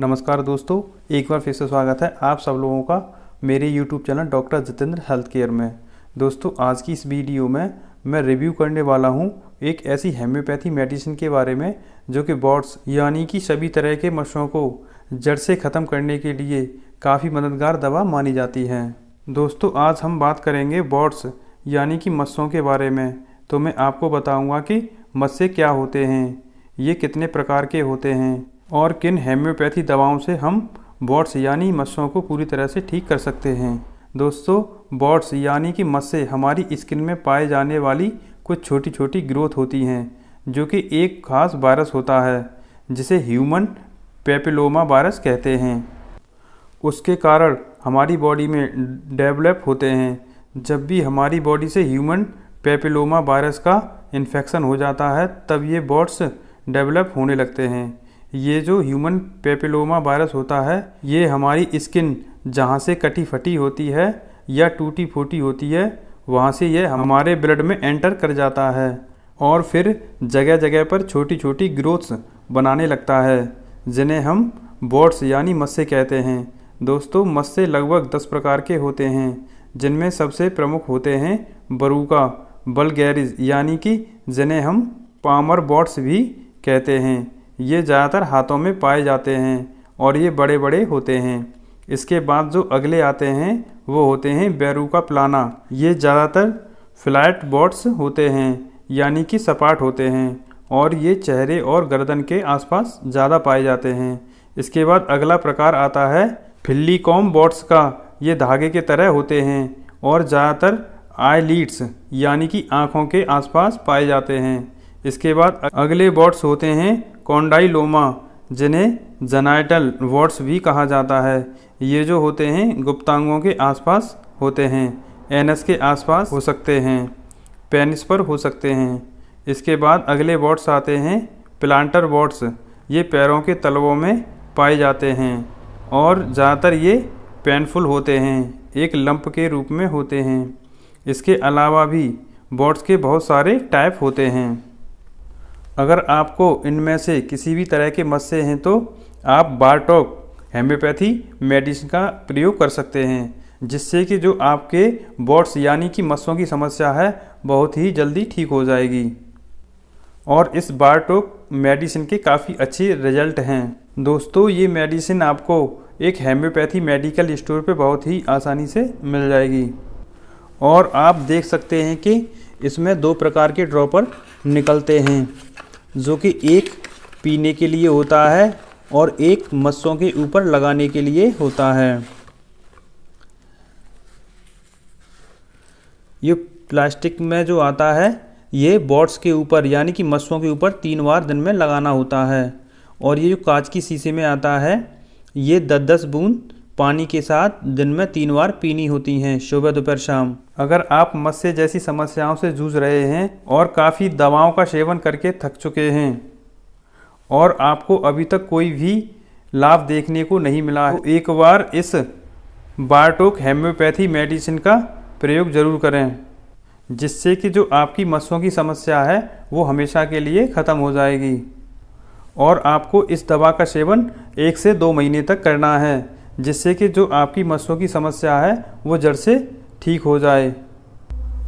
नमस्कार दोस्तों एक बार फिर से स्वागत है आप सब लोगों का मेरे YouTube channel doctor Jitendra health care में दोस्तों आज की इस वीडियो में मैं रिव्यू करने वाला हूँ एक ऐसी होम्योपैथी मेडिसिन के बारे में जो कि बॉड्स यानी कि सभी तरह के मच्छरों को जड़ से ख़त्म करने के लिए काफ़ी मददगार दवा मानी जाती है दोस्तों आज हम बात करेंगे बॉट्स यानी कि मस्सों के बारे में तो मैं आपको बताऊँगा कि मच्छे क्या होते हैं ये कितने प्रकार के होते हैं और किन होम्योपैथी दवाओं से हम बॉट्स यानी मस्सों को पूरी तरह से ठीक कर सकते हैं दोस्तों बॉट्स यानी कि मस्से हमारी स्किन में पाए जाने वाली कुछ छोटी छोटी ग्रोथ होती हैं जो कि एक खास वायरस होता है जिसे ह्यूमन पेपिलोमा वायरस कहते हैं उसके कारण हमारी बॉडी में डेवलप होते हैं जब भी हमारी बॉडी से ह्यूमन पेपिलोमा वायरस का इन्फेक्शन हो जाता है तब ये बॉट्स डेवलप होने लगते हैं ये जो ह्यूमन पेपिलोमा वायरस होता है ये हमारी स्किन जहाँ से कटी फटी होती है या टूटी फूटी होती है वहाँ से यह हमारे ब्लड में एंटर कर जाता है और फिर जगह जगह पर छोटी छोटी ग्रोथ्स बनाने लगता है जिन्हें हम बॉट्स यानी मस्से कहते हैं दोस्तों मस्से लगभग दस प्रकार के होते हैं जिनमें सबसे प्रमुख होते हैं बरूका बलगैरिज यानी कि जिन्हें हम पामर बॉट्स भी कहते हैं ये ज़्यादातर हाथों में पाए जाते हैं और ये बड़े बड़े होते हैं इसके बाद जो अगले आते हैं वो होते हैं बैरू का प्लाना ये ज़्यादातर फ्लैट बॉट्स होते हैं यानी कि सपाट होते हैं और ये चेहरे और गर्दन के आसपास ज़्यादा पाए जाते हैं इसके बाद अगला प्रकार आता है फिल्ली कॉम बॉट्स का ये धागे के तरह होते हैं और ज़्यादातर आई लीड्स यानी कि आँखों के आसपास पाए जाते हैं इसके बाद अगले बॉट्स होते हैं कॉन्डाइलोमा जिन्हें जनाइटल वॉट्स भी कहा जाता है ये जो होते हैं गुप्तांगों के आसपास होते हैं एनस के आसपास हो सकते हैं पेनिस पर हो सकते हैं इसके बाद अगले वॉट्स आते हैं प्लांटर वॉट्स ये पैरों के तलवों में पाए जाते हैं और ज़्यादातर ये पेनफुल होते हैं एक लंप के रूप में होते हैं इसके अलावा भी बॉट्स के बहुत सारे टाइप होते हैं अगर आपको इनमें से किसी भी तरह के मस्से हैं तो आप बारटॉक होम्योपैथी मेडिसिन का प्रयोग कर सकते हैं जिससे कि जो आपके बॉड्स यानी कि मस्सों की समस्या है बहुत ही जल्दी ठीक हो जाएगी और इस बारटोक मेडिसिन के काफ़ी अच्छे रिजल्ट हैं दोस्तों ये मेडिसिन आपको एक होम्योपैथी मेडिकल स्टोर पे बहुत ही आसानी से मिल जाएगी और आप देख सकते हैं कि इसमें दो प्रकार के ड्रॉपर निकलते हैं जो कि एक पीने के लिए होता है और एक मस्सों के ऊपर लगाने के लिए होता है ये प्लास्टिक में जो आता है ये बॉट्स के ऊपर यानी कि मस्सों के ऊपर तीन बार दिन में लगाना होता है और ये जो कांच की शीशे में आता है ये दस दस बूंद पानी के साथ दिन में तीन बार पीनी होती हैं सुबह दोपहर शाम अगर आप मत्स्य जैसी समस्याओं से जूझ रहे हैं और काफ़ी दवाओं का सेवन करके थक चुके हैं और आपको अभी तक कोई भी लाभ देखने को नहीं मिला तो एक बार इस बायोटोक हेम्योपैथी मेडिसिन का प्रयोग ज़रूर करें जिससे कि जो आपकी मस्सों की समस्या है वो हमेशा के लिए ख़त्म हो जाएगी और आपको इस दवा का सेवन एक से दो महीने तक करना है जिससे कि जो आपकी मसलों की समस्या है वो जड़ से ठीक हो जाए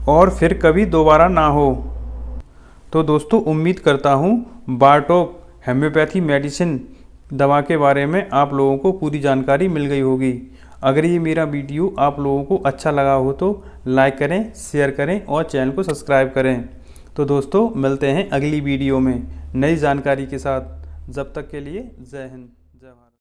और फिर कभी दोबारा ना हो तो दोस्तों उम्मीद करता हूँ बारटोक होम्योपैथी मेडिसिन दवा के बारे में आप लोगों को पूरी जानकारी मिल गई होगी अगर ये मेरा वीडियो आप लोगों को अच्छा लगा हो तो लाइक करें शेयर करें और चैनल को सब्सक्राइब करें तो दोस्तों मिलते हैं अगली वीडियो में नई जानकारी के साथ जब तक के लिए जय हिंद